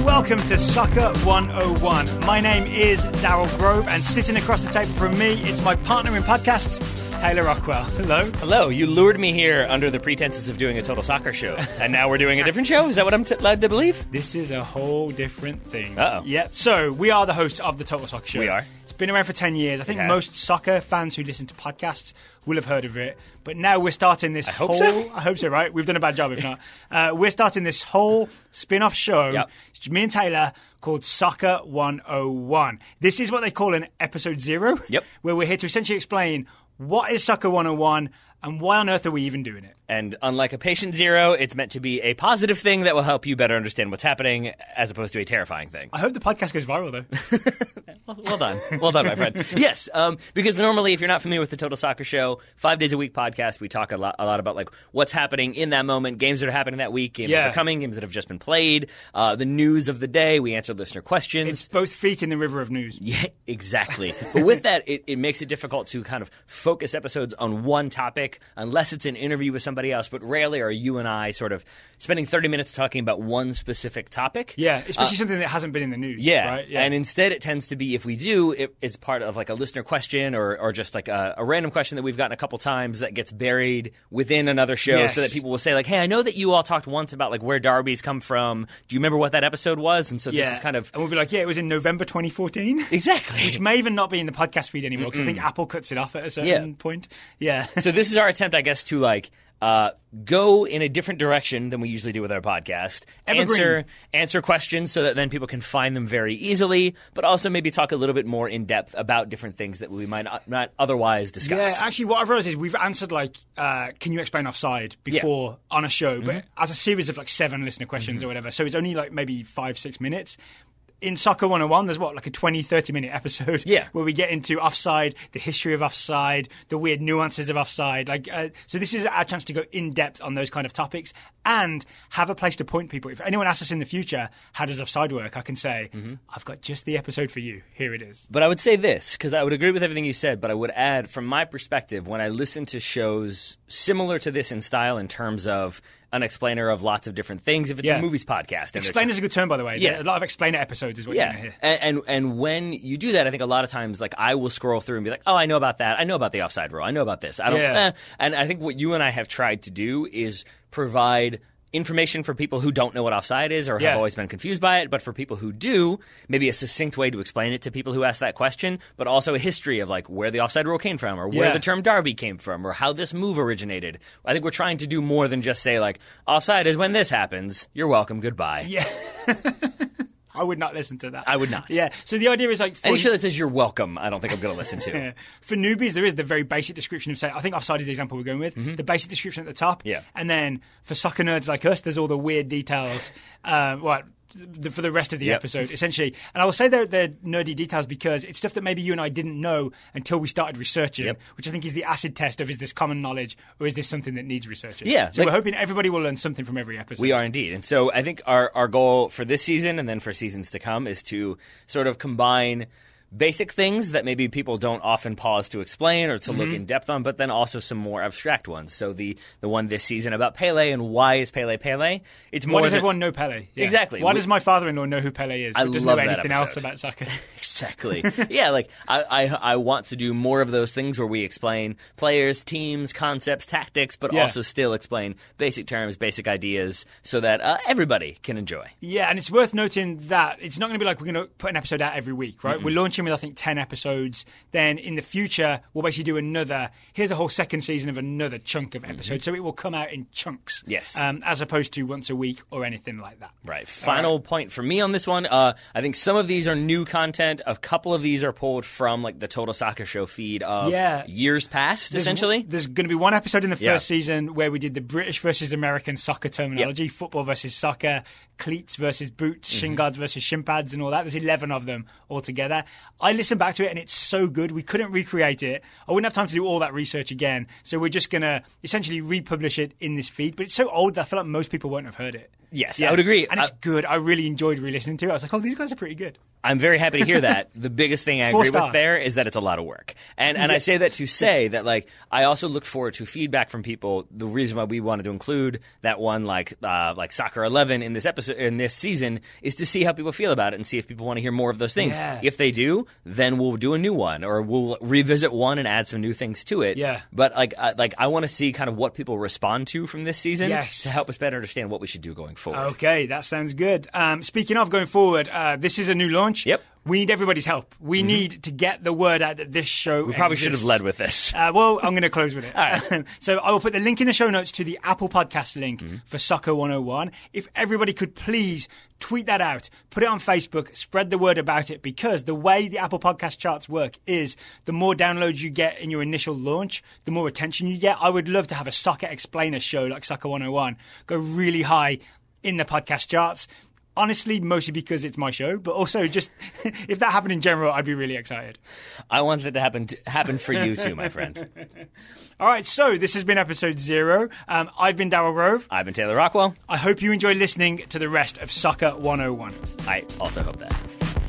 welcome to Sucker 101. My name is Daryl Grove, and sitting across the table from me, it's my partner in podcasts, Tyler Rockwell. Hello. Hello. You lured me here under the pretenses of doing a total soccer show, and now we're doing a different show. Is that what I'm t- led to believe? This is a whole different thing. Oh. Yep. So we are the hosts of the Total Soccer Show. We are. It's been around for ten years. I think most soccer fans who listen to podcasts will have heard of it. But now we're starting this hope whole. so. I hope so. Right? We've done a bad job if not. Uh, we're starting this whole spin-off show. Yep. me and Taylor. Called Soccer 101. This is what they call an episode zero. Yep. Where we're here to essentially explain what is Soccer 101? And why on earth are we even doing it? And unlike a patient zero, it's meant to be a positive thing that will help you better understand what's happening as opposed to a terrifying thing. I hope the podcast goes viral, though. well, well done. Well done, my friend. yes, um, because normally, if you're not familiar with the Total Soccer Show, five days a week podcast, we talk a lot, a lot about like what's happening in that moment, games that are happening that week, games yeah. that are coming, games that have just been played, uh, the news of the day. We answer listener questions. It's both feet in the river of news. Yeah, exactly. but with that, it, it makes it difficult to kind of focus episodes on one topic unless it's an interview with somebody else. But rarely are you and I sort of spending 30 minutes talking about one specific topic. Yeah, especially uh, something that hasn't been in the news. Yeah, right? yeah. and instead it tends to be if we do, it, it's part of like a listener question or or just like a, a, random question that we've gotten a couple times that gets buried within another show, yes. so that people will say like, "Hey, I know that you all talked once about like where Darby's come from. Do you remember what that episode was?" And so yeah. this is kind of and we'll be like, "Yeah, it was in November 2014." Exactly, which may even not be in the podcast feed anymore because I think Apple cuts it off at a certain yeah. point. Yeah. so this is our our attempt, I guess, to like uh, go in a different direction than we usually do with our podcast. Evergreen. Answer answer questions so that then people can find them very easily, but also maybe talk a little bit more in depth about different things that we might not, not otherwise discuss. Yeah, actually, what I've realized is we've answered like, uh, "Can you explain offside?" before yeah. on a show, mm-hmm. but as a series of like seven listener questions mm-hmm. or whatever. So it's only like maybe five six minutes in Soccer 101, there's what, like a 20, 30 minute episode? Yeah. Where we get into offside, the history of offside, the weird nuances of offside. Like, uh, so this is our chance to go in depth on those kind of topics and have a place to point people. If anyone asks us in the future, how does offside work? I can say, mm-hmm. I've got just the episode for you. Here it is. But I would say this, because I would agree with everything you said, but I would add, from my perspective, when I listen to shows similar to this in style in terms of an explainer of lots of different things. If it's yeah. a movies podcast, explainer is a good term, by the way. Yeah, a lot of explainer episodes is what yeah. you hear. and, and, and when you do that, I think a lot of times, like I will scroll through and be like, oh, I know about that. I know about the offside rule. I know about this. I don't. Yeah. Eh. And I think what you and I have tried to do is provide information for people who don't know what offside is or yeah. have always been confused by it, but for people who do, maybe a succinct way to explain it to people who ask that question, but also a history of like where the offside rule came from or where yeah. the term derby came from or how this move originated. I think we're trying to do more than just say like offside is when this happens. You're welcome. Goodbye. Yeah. I would not listen to that. I would not. Yeah. So the idea is like for any show that says you're welcome, I don't think I'm going to listen to. yeah. For newbies, there is the very basic description of say I think offside is the example we're going with. Mm-hmm. The basic description at the top. Yeah. And then for sucker nerds like us, there's all the weird details. Uh, what the, for the rest of the yep. episode, essentially. And I will say they're, they're, nerdy details because it's stuff that maybe you and I didn't know until we started researching, yep. which I think is the acid test of is this common knowledge or is this something that needs research? Yeah. So like, we're hoping everybody will learn something from every episode. We are indeed. And so I think our, our goal for this season and then for seasons to come is to sort of combine – basic things that maybe people don't often pause to explain or to mm-hmm. look in depth on, but then also some more abstract ones. So the the one this season about Pele and why is Pele Pele? It's more. Why does than, everyone know Pele? Yeah. Exactly. Why we, does my father-in-law know who Pele is? I doesn't love know anything else about soccer. exactly. yeah, like I, I, I want to do more of those things where we explain players, teams, concepts, tactics, but yeah. also still explain basic terms, basic ideas, so that uh, everybody can enjoy. Yeah, and it's worth noting that it's not going to be like we're going to put an episode out every week, right? Mm-mm. We're launching I think, 10 episodes. Then in the future, we'll basically do another. Here's a whole second season of another chunk of episodes. Mm-hmm. So it will come out in chunks. Yes. Um, as opposed to once a week or anything like that. Right. Final right. point for me on this one. Uh, I think some of these are new content. A couple of these are pulled from like the Total Soccer Show feed of yeah. years past, there's essentially. W- there's going to be one episode in the first yeah. season where we did the British versus American soccer terminology, yep. football versus soccer, cleats versus boots, mm-hmm. shin guards versus shin pads, and all that. There's 11 of them altogether. I listened back to it and it's so good. We couldn't recreate it. I wouldn't have time to do all that research again. So we're just going to essentially republish it in this feed. But it's so old that I feel like most people won't have heard it. Yes, yeah. I would agree. And it's I, uh, good. I really enjoyed re-listening to it. I was like, oh, these guys are pretty good. I'm very happy to hear that. the biggest thing I Four agree stars. with there is that it's a lot of work. And and yeah. I say that to say that like I also look forward to feedback from people. The reason why we wanted to include that one like uh, like soccer 11 in this episode in this season is to see how people feel about it and see if people want to hear more of those things. Yeah. If they do, then we'll do a new one or we'll revisit one and add some new things to it. Yeah. But like uh, like I want to see kind of what people respond to from this season yes. to help us better understand what we should do going forward forward. Okay, that sounds good. Um, speaking of going forward, uh, this is a new launch. Yep. We need everybody's help. We mm-hmm. need to get the word out that this show. We probably exists. should have led with this. Uh, well, I'm going to close with it. so I will put the link in the show notes to the Apple Podcast link mm-hmm. for Sucker 101. If everybody could please tweet that out, put it on Facebook, spread the word about it, because the way the Apple Podcast charts work is the more downloads you get in your initial launch, the more attention you get. I would love to have a Sucker Explainer show like Sucker 101 go really high in the podcast charts. Honestly, mostly because it's my show, but also just if that happened in general, I'd be really excited. I want it to happen to, happen for you too, my friend. All right, so this has been episode zero. Um, I've been Daryl Grove. I've been Taylor Rockwell. I hope you enjoy listening to the rest of Soccer 101. I also hope that.